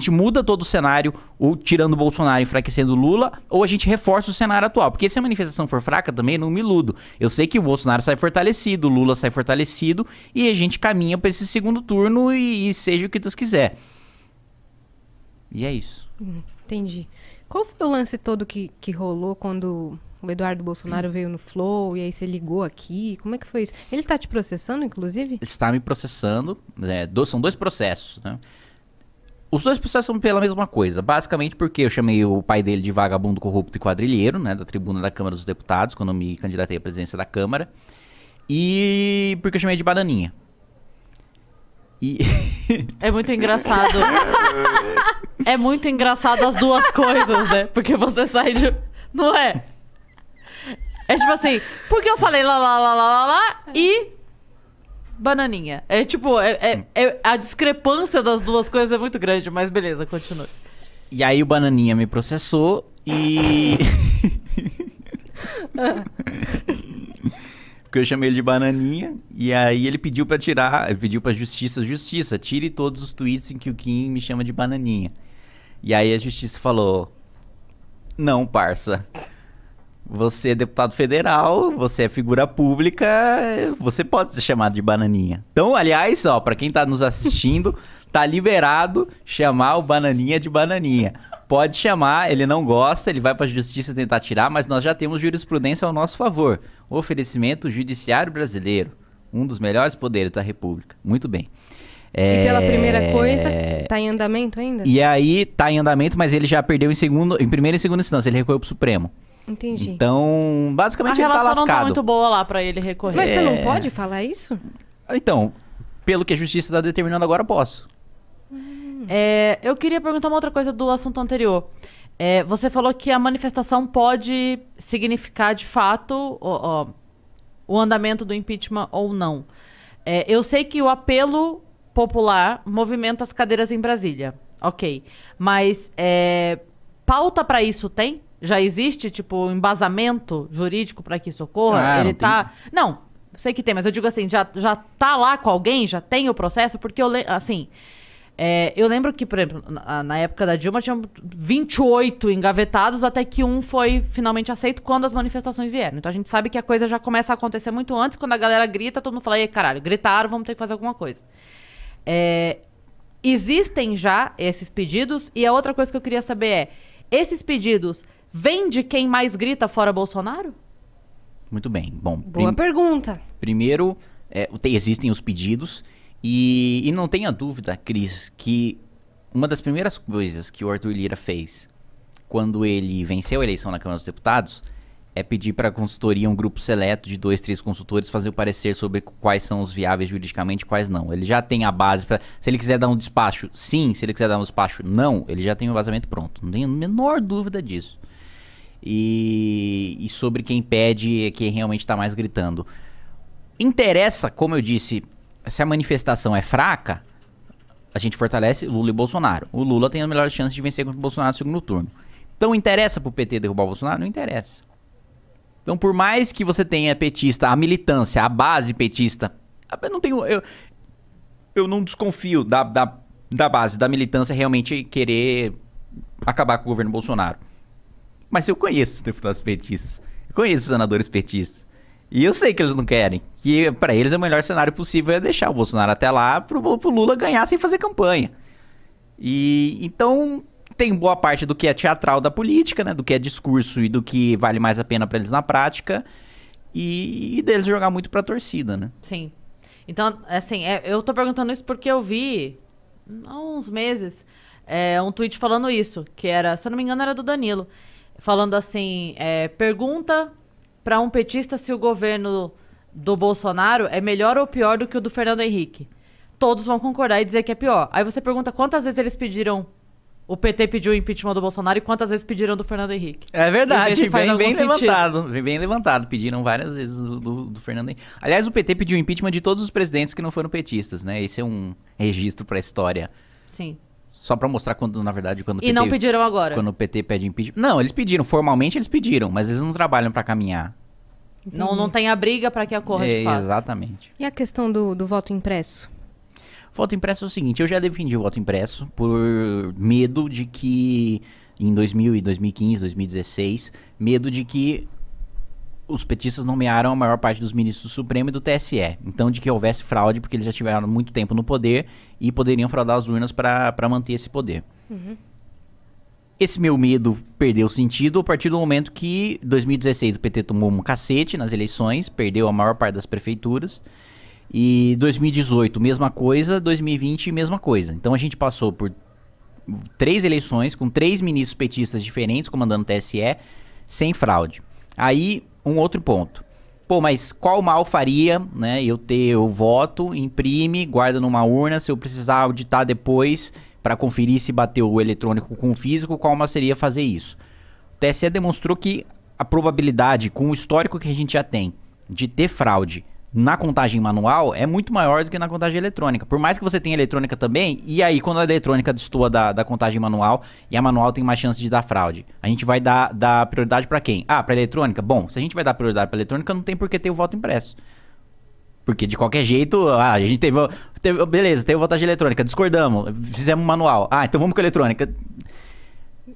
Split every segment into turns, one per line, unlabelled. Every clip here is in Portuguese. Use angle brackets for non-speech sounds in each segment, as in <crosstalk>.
gente muda todo o cenário, ou tirando o Bolsonaro, enfraquecendo o Lula, ou a gente reforça o cenário atual. Porque se a manifestação for fraca também, não me iludo. Eu sei que o Bolsonaro sai fortalecido, o Lula sai fortalecido, e a gente caminha para esse segundo turno e, e, seja o que Deus quiser. E é isso. Hum, entendi. Qual
foi o lance todo que, que rolou quando o Eduardo Bolsonaro veio no Flow e aí você ligou aqui. Como é que foi isso? Ele está te processando, inclusive? Ele
está me processando. É, do, são dois processos, né? Os dois processos são pela mesma coisa, basicamente porque eu chamei o pai dele de vagabundo corrupto e quadrilheiro, né, da tribuna da Câmara dos Deputados, quando eu me candidatei à presidência da Câmara, e porque eu chamei de bananinha.
E... é muito engraçado. é muito engraçado as duas coisas, né? Porque você sai de. Não é? É tipo assim, porque eu falei lá, lá, lá, lá, lá, lá e bananinha. É tipo, é, é, hum. é, a discrepância das duas coisas é muito grande, mas beleza, continue.
E aí o bananinha me processou e. <laughs> Porque eu chamei ele de bananinha e aí ele pediu para tirar, pediu pra justiça, justiça, tire todos os tweets em que o Kim me chama de bananinha. E aí a justiça falou: "Não, parça. Você é deputado federal, você é figura pública, você pode ser chamado de bananinha. Então, aliás, ó, para quem tá nos assistindo, <laughs> tá liberado chamar o bananinha de bananinha. Pode chamar, ele não gosta, ele vai para a justiça tentar tirar, mas nós já temos jurisprudência ao nosso favor. O oferecimento judiciário brasileiro, um dos melhores poderes da República. Muito bem. É... E pela primeira coisa,
tá em andamento ainda? E
aí, tá em andamento, mas ele já perdeu em segundo, em primeira e segunda instância, ele recorreu pro Supremo. Entendi. Então, basicamente a ele tá lascado. não tá muito
boa lá pra ele recorrer. Mas você não é. pode falar isso?
Então, pelo que a justiça tá determinando agora, posso.
Hum. É, eu queria perguntar uma outra coisa do assunto anterior. É, você falou que a manifestação pode significar de fato ó, ó, o, andamento do impeachment ou não. É, eu sei que o apelo popular movimenta as cadeiras em Brasília, ok. Mas é, pauta para isso tem? Já existe, tipo, embasamento jurídico para que isso ocorra? Ah, Ele não tá. Tem... Não, sei que tem, mas eu digo assim, já, já tá lá com alguém, já tem o processo, porque eu le... assim. É, eu lembro que, por exemplo, na, na, época da Dilma tinha 28 engavetados, até que um foi finalmente aceito quando as manifestações vieram. Então a gente sabe que a coisa já começa a acontecer muito antes, quando a galera grita, todo mundo fala, e caralho, gritaram, vamos ter que fazer alguma coisa. É, existem já esses pedidos, e a outra coisa que eu queria saber é: esses pedidos vem de quem mais grita fora Bolsonaro?
Muito bem. Bom, Boa
pergunta.
Primeiro, é, existem os pedidos. E, e não tenha dúvida, Cris, que uma das primeiras coisas que o Arthur Lira fez quando ele venceu a eleição na Câmara dos Deputados é pedir para a consultoria, um grupo seleto de dois, três consultores, fazer o parecer sobre quais são os viáveis juridicamente e quais não. Ele já tem a base para. Se ele quiser dar um despacho, sim. Se ele quiser dar um despacho, não. Ele já tem o vazamento pronto. Não tenho a menor dúvida disso e, e sobre quem pede e quem realmente está mais gritando. Interessa, como eu disse, se a manifestação é fraca, a gente fortalece Lula e Bolsonaro. O Lula tem a melhor chance de vencer contra o Bolsonaro no segundo turno. Então interessa pro PT derrubar o Bolsonaro? Não interessa. Então, por mais que você tenha petista, a militância, a base petista, eu não tenho. Eu, eu não desconfio da, da, da base, da militância realmente querer acabar com o governo Bolsonaro. Mas eu conheço os deputados petistas. Eu conheço os senadores petistas. E eu sei que eles não querem. Que para eles é o melhor cenário possível é deixar o Bolsonaro até lá pro, pro Lula ganhar sem fazer campanha. E então tem boa parte do que é teatral da política, né? Do que é discurso e do que vale mais a pena para eles na prática. E, e deles jogar muito pra torcida, né?
Sim. Então, assim, é, eu tô perguntando isso porque eu vi há uns meses é, um tweet falando isso, que era, se eu não me engano, era do Danilo falando assim: é, pergunta para um petista se o governo do Bolsonaro é melhor ou pior do que o do Fernando Henrique. Todos vão concordar e dizer que é pior. Aí você pergunta quantas vezes eles pediram. O PT pediu o impeachment do Bolsonaro e quantas vezes pediram do Fernando Henrique? É verdade, bem, bem levantado.
Bem levantado. Pediram várias vezes do, do, do, Fernando Henrique. Aliás, o PT pediu impeachment de todos os presidentes que não foram petistas, né? Esse é um registro para a história. Sim. Só para mostrar quando, na verdade, quando o PT, E não pediram agora. Quando o PT pede impeachment. Não, eles pediram, formalmente eles pediram, mas eles não trabalham para caminhar.
Não, não tem a briga para que ocorra é, de fato.
Exatamente.
E a questão do, do voto impresso?
Voto impresso é o seguinte, eu já defendi o voto impresso por medo de que em 2000 e 2015, 2016, medo de que os petistas nomearam a maior parte dos ministros do Supremo e do TSE. Então, de que houvesse fraude, porque eles já tiveram muito tempo no poder e poderiam fraudar as urnas para manter esse poder. Uhum. Esse meu medo perdeu sentido a partir do momento que, em 2016, o PT tomou um cacete nas eleições, perdeu a maior parte das prefeituras. E 2018, mesma coisa, 2020, mesma coisa. Então a gente passou por três eleições com três ministros petistas diferentes comandando o TSE, sem fraude. Aí um outro ponto. Pô, mas qual mal faria, né? Eu ter o voto, imprime, guarda numa urna, se eu precisar auditar depois para conferir se bateu o eletrônico com o físico, qual mal seria fazer isso? O TSE demonstrou que a probabilidade, com o histórico que a gente já tem, de ter fraude na contagem manual é muito maior do que na contagem eletrônica. Por mais que você tenha eletrônica também, e aí quando a eletrônica destoa da, da contagem manual, e a manual tem mais chance de dar fraude. A gente vai dar, dar prioridade para quem? Ah, para eletrônica? Bom, se a gente vai dar prioridade para eletrônica, não tem por que ter o voto impresso. Porque de qualquer jeito, ah, a gente teve, teve Beleza, teve votagem eletrônica, discordamos, fizemos manual. Ah, então vamos com eletrônica.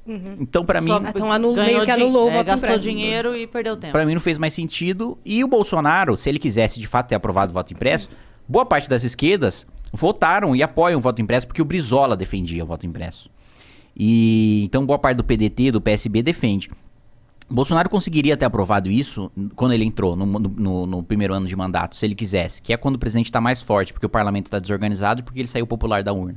Uhum. Então, para mim.
Então, meio que anulou é, Gastou dinheiro e perdeu tempo. Para
mim, não fez mais sentido. E o Bolsonaro, se ele quisesse de fato ter aprovado o voto impresso, uhum. boa parte das esquerdas votaram e apoiam o voto impresso porque o Brizola defendia o voto impresso. E então, boa parte do PDT, do PSB, defende. Bolsonaro conseguiria ter aprovado isso quando ele entrou no, no, no, primeiro ano de mandato, se ele quisesse, que é quando o presidente está mais forte, porque o parlamento está desorganizado e porque ele saiu popular da urna.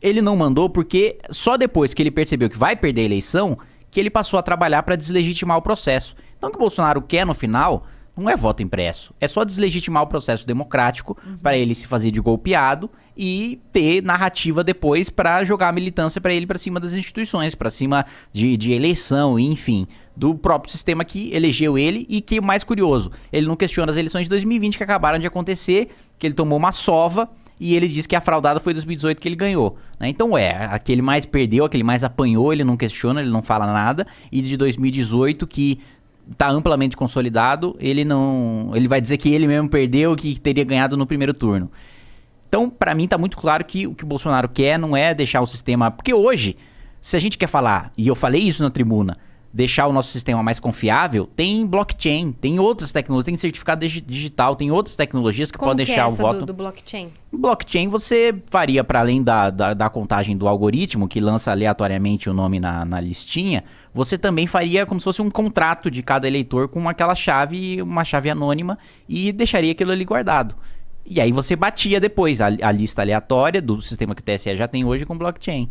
Ele não mandou porque só depois que ele percebeu que vai perder a eleição que ele passou a trabalhar para deslegitimar o processo. Então o que o Bolsonaro quer no final não é voto impresso, é só deslegitimar o processo democrático uhum. para ele se fazer de golpeado e ter narrativa depois para jogar a militância para ele para cima das instituições, para cima de, de eleição, enfim do próprio sistema que elegeu ele e que, mais curioso, ele não questiona as eleições de 2020 que acabaram de acontecer, que ele tomou uma sova e ele diz que a fraudada foi 2018 que ele ganhou. Né? Então é, aquele mais perdeu, aquele mais apanhou, ele não questiona, ele não fala nada, e de 2018 que está amplamente consolidado, ele não, ele vai dizer que ele mesmo perdeu, que teria ganhado no primeiro turno. Então, para mim está muito claro que o que o Bolsonaro quer não é deixar o sistema, porque hoje, se a gente quer falar, e eu falei isso na tribuna, deixar o nosso sistema mais confiável, tem blockchain, tem outras tecnologias, tem certificado digital, tem outras tecnologias que Como podem que é deixar é o voto. Do, do blockchain? Blockchain você faria para além da, da, da, contagem do algoritmo, que lança aleatoriamente o nome na, na listinha, você também faria como se fosse um contrato de cada eleitor com aquela chave, uma chave anônima, e deixaria aquilo ali guardado. E aí você batia depois a, a lista aleatória do sistema que o TSE já tem hoje com blockchain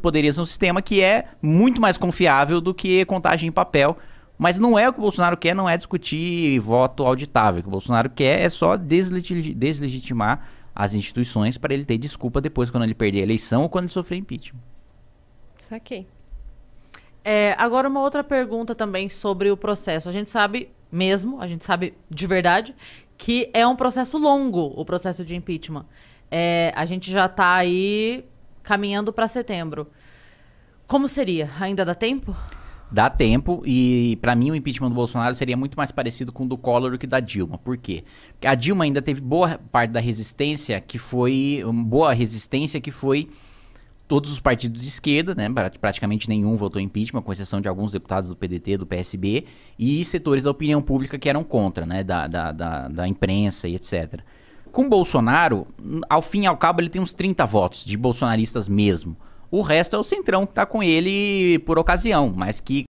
poderia ser um sistema que é muito mais confiável do que contagem em papel. Mas não é o que o Bolsonaro quer, não é discutir voto auditável. O que o Bolsonaro quer é só deslegitimar as instituições para ele ter desculpa depois quando ele perder a eleição ou quando ele sofrer impeachment.
Saquei. É, agora uma outra pergunta também sobre o processo. A gente sabe mesmo, a gente sabe de verdade, que é um processo longo o processo de impeachment. É, a gente já está aí caminhando para setembro. Como seria? Ainda dá tempo?
Dá tempo e para mim o impeachment do Bolsonaro seria muito mais parecido com o do Collor do que da Dilma. Por quê? Porque a Dilma ainda teve boa parte da resistência que foi boa resistência que foi todos os partidos de esquerda, né? Praticamente nenhum votou impeachment, com exceção de alguns deputados do PDT, do PSB, e setores da opinião pública que eram contra, né? Da, da, da, da imprensa e etc com Bolsonaro, ao fim e ao cabo, ele tem uns 30 votos de bolsonaristas mesmo. O resto é o centrão que tá com ele por ocasião, mas que